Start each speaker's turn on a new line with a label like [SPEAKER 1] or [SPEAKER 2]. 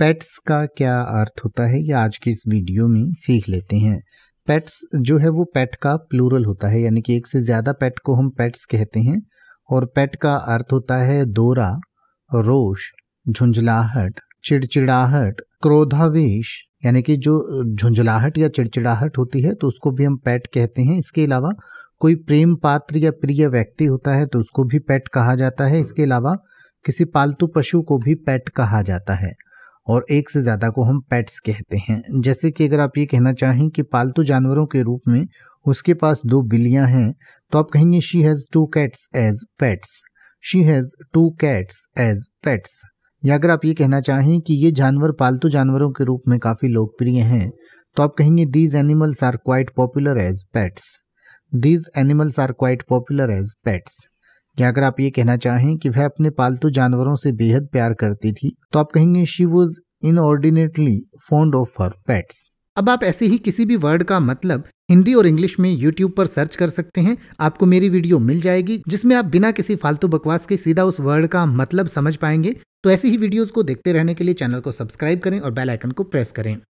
[SPEAKER 1] pets का क्या अर्थ होता है ये आज की इस वीडियो में सीख लेते हैं पेट्स जो है वो पेट का प्लूरल होता है यानी कि एक से ज़्यादा पेट को हम पेट्स कहते हैं और पेट का अर्थ होता है दौरा रोष झुंझलाहट चिड़चिड़ाहट क्रोधावेश यानी कि जो झुंझलाहट या चिड़चिड़ाहट होती है तो उसको भी हम पेट कहते हैं इसके अलावा कोई प्रेम पात्र या प्रिय व्यक्ति होता है तो उसको भी पेट कहा जाता है इसके अलावा किसी पालतू पशु को भी पेट कहा जाता है और एक से ज़्यादा को हम पैट्स कहते हैं जैसे कि अगर आप ये कहना चाहें कि पालतू जानवरों के रूप में उसके पास दो बिल्लियाँ हैं तो आप कहेंगे she has two cats as pets she has two cats as pets या अगर आप ये कहना चाहें कि ये जानवर पालतू जानवरों के रूप में काफ़ी लोकप्रिय हैं तो आप कहेंगे these animals are quite popular as pets these animals are quite popular as pets या अगर आप ये कहना चाहें कि वह अपने पालतू जानवरों से बेहद प्यार करती थी तो आप कहेंगे she was inordinately fond of her pets अब आप ऐसे ही किसी भी वर्ड का मतलब हिंदी और इंग्लिश में यूट्यूब पर सर्च कर सकते हैं आपको मेरी वीडियो मिल जाएगी जिसमें आप बिना किसी फालतू बकवास के सीधा उस वर्ड का मतलब समझ पाएंगे तो ऐसी ही वीडियोस को देखते रहने के लिए चैनल को सब्सक्राइब करें और बेल आइकन को प्रेस करें